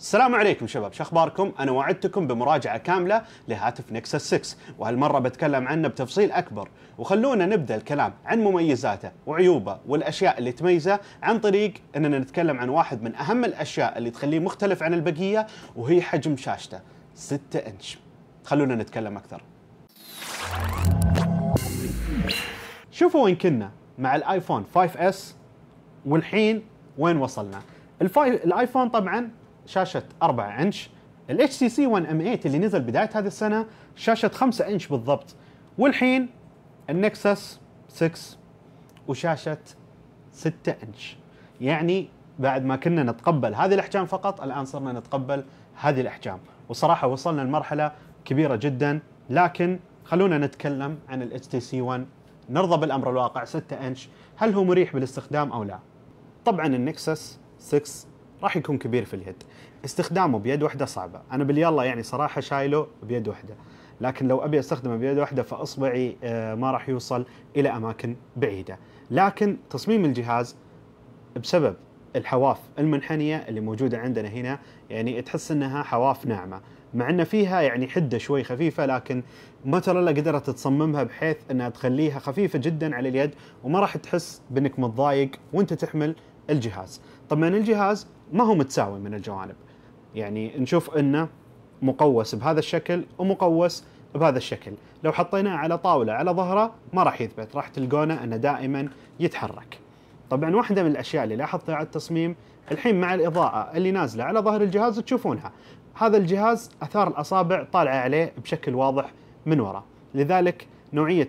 السلام عليكم شباب شو اخباركم؟ انا وعدتكم بمراجعه كامله لهاتف نكسس 6 وهالمره بتكلم عنه بتفصيل اكبر وخلونا نبدا الكلام عن مميزاته وعيوبه والاشياء اللي تميزه عن طريق اننا نتكلم عن واحد من اهم الاشياء اللي تخليه مختلف عن البقيه وهي حجم شاشته 6 انش. خلونا نتكلم اكثر. شوفوا وين كنا مع الايفون 5 اس والحين وين وصلنا؟ الايفون طبعا شاشه 4 انش اتش سي سي 1 ام 8 اللي نزل بدايه هذه السنه شاشه 5 انش بالضبط والحين النكسس 6 وشاشه 6 انش يعني بعد ما كنا نتقبل هذه الاحجام فقط الان صرنا نتقبل هذه الاحجام وصراحه وصلنا لمرحله كبيره جدا لكن خلونا نتكلم عن اتش تي سي 1 نرضى بالامر الواقع 6 انش هل هو مريح بالاستخدام او لا طبعا النكسس 6 راح يكون كبير في اليد استخدامه بيد واحده صعبه انا باليلا يعني صراحه شايله بيد واحده لكن لو ابي استخدمه بيد واحده فاصبعي آه، ما راح يوصل الى اماكن بعيده لكن تصميم الجهاز بسبب الحواف المنحنيه اللي موجوده عندنا هنا يعني تحس انها حواف ناعمه مع ان فيها يعني حده شوي خفيفه لكن موتوريلا قدرت تصممها بحيث انها تخليها خفيفه جدا على اليد وما راح تحس بانك متضايق وانت تحمل الجهاز طبعا الجهاز ما هو متساوي من الجوانب يعني نشوف انه مقوس بهذا الشكل ومقوس بهذا الشكل لو حطيناه على طاولة على ظهره ما راح يثبت راح تلقونه أنه دائما يتحرك طبعا واحدة من الأشياء اللي لاحظتها على التصميم الحين مع الإضاءة اللي نازلة على ظهر الجهاز تشوفونها هذا الجهاز أثار الأصابع طالعة عليه بشكل واضح من وراء لذلك نوعية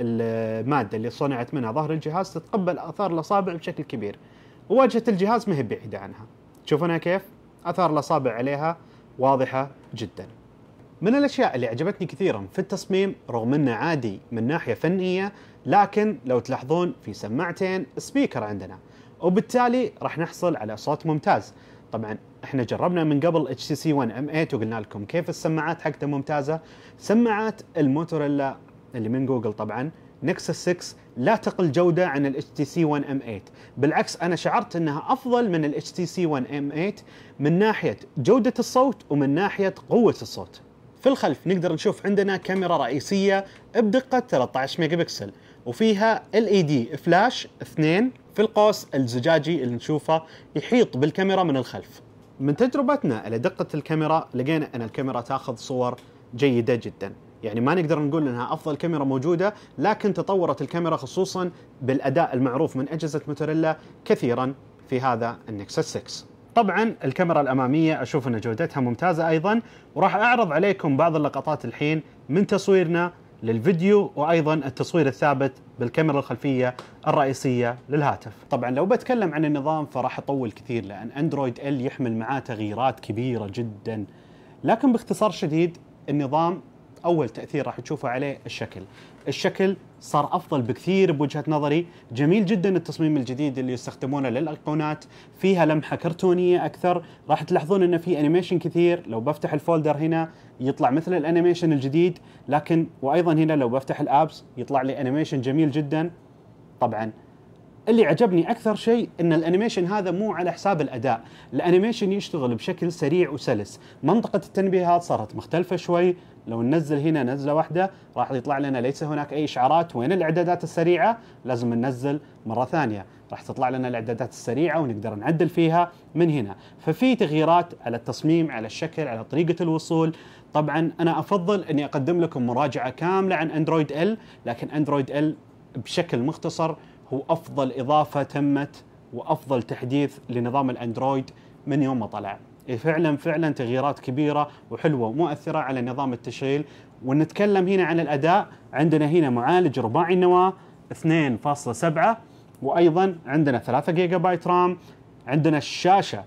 المادة اللي صنعت منها ظهر الجهاز تتقبل أثار الأصابع بشكل كبير وواجهة الجهاز ما هي بعيدة عنها تشوفونها كيف؟ اثار الاصابع عليها واضحه جدا. من الاشياء اللي عجبتني كثيرا في التصميم رغم انه عادي من ناحيه فنيه لكن لو تلاحظون في سماعتين سبيكر عندنا وبالتالي راح نحصل على صوت ممتاز. طبعا احنا جربنا من قبل اتش سي سي 1 ام 8 وقلنا لكم كيف السماعات حقته ممتازه سماعات الموتوريلا اللي من جوجل طبعا نكسس 6 لا تقل جودة عن ال HTC One M8 بالعكس أنا شعرت أنها أفضل من ال HTC One M8 من ناحية جودة الصوت ومن ناحية قوة الصوت في الخلف نقدر نشوف عندنا كاميرا رئيسية بدقة 13 ميجا بكسل وفيها LED فلاش 2 في القوس الزجاجي اللي نشوفه يحيط بالكاميرا من الخلف من تجربتنا على دقة الكاميرا لقينا أن الكاميرا تاخذ صور جيدة جداً يعني ما نقدر نقول انها افضل كاميرا موجوده لكن تطورت الكاميرا خصوصا بالاداء المعروف من اجهزه موتوريلا كثيرا في هذا النكسس 6 طبعا الكاميرا الاماميه اشوف ان جودتها ممتازه ايضا وراح اعرض عليكم بعض اللقطات الحين من تصويرنا للفيديو وايضا التصوير الثابت بالكاميرا الخلفيه الرئيسيه للهاتف. طبعا لو بتكلم عن النظام فراح اطول كثير لان اندرويد ال يحمل معاه تغييرات كبيره جدا. لكن باختصار شديد النظام اول تاثير راح تشوفه عليه الشكل الشكل صار افضل بكثير بوجهه نظري جميل جدا التصميم الجديد اللي يستخدمونه للايقونات فيها لمحه كرتونيه اكثر راح تلاحظون انه في انيميشن كثير لو بفتح الفولدر هنا يطلع مثل الانيميشن الجديد لكن وايضا هنا لو بفتح الابس يطلع لي انيميشن جميل جدا طبعا اللي عجبني اكثر شيء ان الانيميشن هذا مو على حساب الاداء، الانيميشن يشتغل بشكل سريع وسلس، منطقه التنبيهات صارت مختلفه شوي، لو ننزل هنا نزله واحده راح يطلع لنا ليس هناك اي اشعارات، وين الاعدادات السريعه؟ لازم ننزل مره ثانيه، راح تطلع لنا الاعدادات السريعه ونقدر نعدل فيها من هنا، ففي تغييرات على التصميم، على الشكل، على طريقه الوصول، طبعا انا افضل اني اقدم لكم مراجعه كامله عن اندرويد ال، لكن اندرويد ال بشكل مختصر هو افضل اضافه تمت وافضل تحديث لنظام الاندرويد من يوم ما طلع إيه، فعلا فعلا تغييرات كبيره وحلوه ومؤثره على نظام التشغيل ونتكلم هنا عن الاداء عندنا هنا معالج رباعي النواه 2.7 وايضا عندنا 3 جيجا بايت رام عندنا الشاشه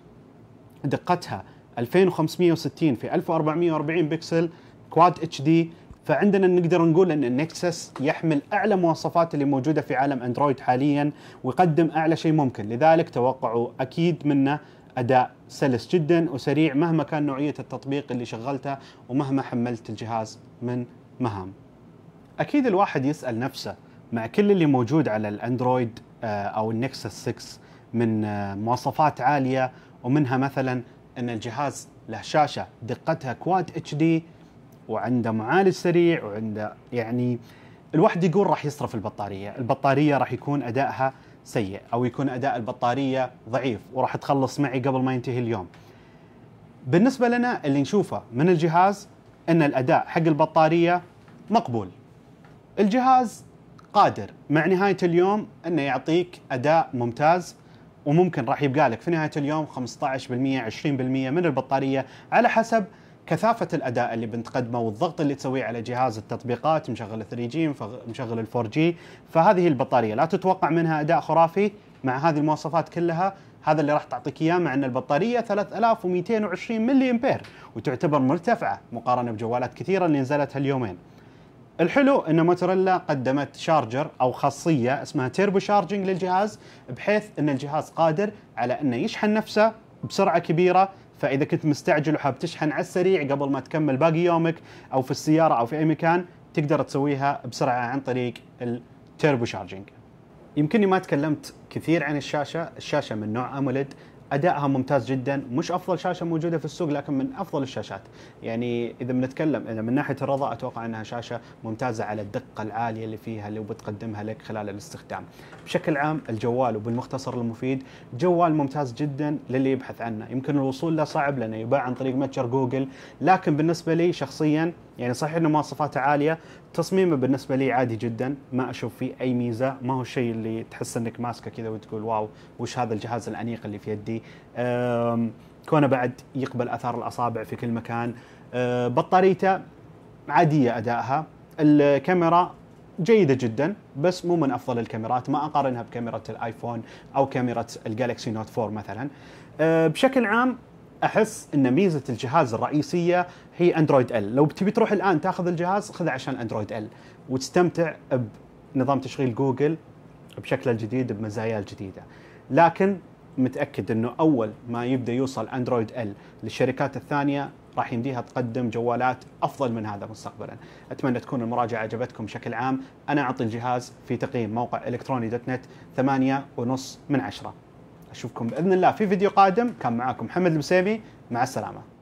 دقتها 2560 في 1440 بكسل كواد اتش دي فعندنا نقدر نقول ان النكسس يحمل اعلى مواصفات اللي موجوده في عالم اندرويد حاليا ويقدم اعلى شيء ممكن لذلك توقعوا اكيد منه اداء سلس جدا وسريع مهما كان نوعيه التطبيق اللي شغلته ومهما حملت الجهاز من مهام اكيد الواحد يسال نفسه مع كل اللي موجود على الاندرويد آه، او النكسس 6 من آه، مواصفات عاليه ومنها مثلا ان الجهاز له شاشه دقتها كواد اتش دي وعنده معالج سريع وعنده يعني الواحد يقول راح يصرف البطاريه، البطاريه راح يكون ادائها سيء او يكون اداء البطاريه ضعيف وراح تخلص معي قبل ما ينتهي اليوم. بالنسبه لنا اللي نشوفه من الجهاز ان الاداء حق البطاريه مقبول. الجهاز قادر مع نهايه اليوم انه يعطيك اداء ممتاز وممكن راح يبقى لك في نهايه اليوم 15% 20% من البطاريه على حسب كثافه الاداء اللي بنتقدمه والضغط اللي تسويه على جهاز التطبيقات مشغل 3 جي مشغل 4 جي فهذه البطاريه لا تتوقع منها اداء خرافي مع هذه المواصفات كلها هذا اللي راح تعطيك اياه مع ان البطاريه 3220 ملي امبير وتعتبر مرتفعه مقارنه بجوالات كثيره اللي نزلت هاليومين. الحلو ان موتوريلا قدمت شارجر او خاصيه اسمها تيربو شارجنج للجهاز بحيث ان الجهاز قادر على انه يشحن نفسه بسرعه كبيره فاذا كنت مستعجل وحاب تشحن على السريع قبل ما تكمل باقي يومك او في السياره او في اي مكان تقدر تسويها بسرعه عن طريق التيربو شارجنج يمكنني ما تكلمت كثير عن الشاشه الشاشه من نوع اموليد ادائها ممتاز جدا مش افضل شاشه موجوده في السوق لكن من افضل الشاشات يعني اذا بنتكلم اذا من ناحيه الرضا اتوقع انها شاشه ممتازه على الدقه العاليه اللي فيها اللي بتقدمها لك خلال الاستخدام بشكل عام الجوال وبالمختصر المفيد جوال ممتاز جدا للي يبحث عنه يمكن الوصول له صعب لانه يباع عن طريق متجر جوجل لكن بالنسبه لي شخصيا يعني صحيح انه مواصفاته عاليه تصميمه بالنسبه لي عادي جدا ما اشوف فيه اي ميزه ما هو الشيء اللي تحس انك ماسكه كذا وتقول واو وش هذا الجهاز الانيق اللي في يدي كونه بعد يقبل اثار الاصابع في كل مكان آه، بطاريته عاديه ادائها الكاميرا جيدة جدا بس مو من أفضل الكاميرات ما أقارنها بكاميرا الآيفون أو كاميرا الجالكسي نوت 4 مثلا آه، بشكل عام احس ان ميزه الجهاز الرئيسيه هي اندرويد ال لو تبي تروح الان تاخذ الجهاز خذه عشان اندرويد ال وتستمتع بنظام تشغيل جوجل بشكله الجديد بمزاياه الجديده لكن متاكد انه اول ما يبدا يوصل اندرويد ال للشركات الثانيه راح يمديها تقدم جوالات افضل من هذا مستقبلا. اتمنى تكون المراجعه عجبتكم بشكل عام، انا اعطي الجهاز في تقييم موقع الكتروني دوت نت 8.5 من 10. اشوفكم باذن الله في فيديو قادم كان معاكم محمد المسيمي مع السلامه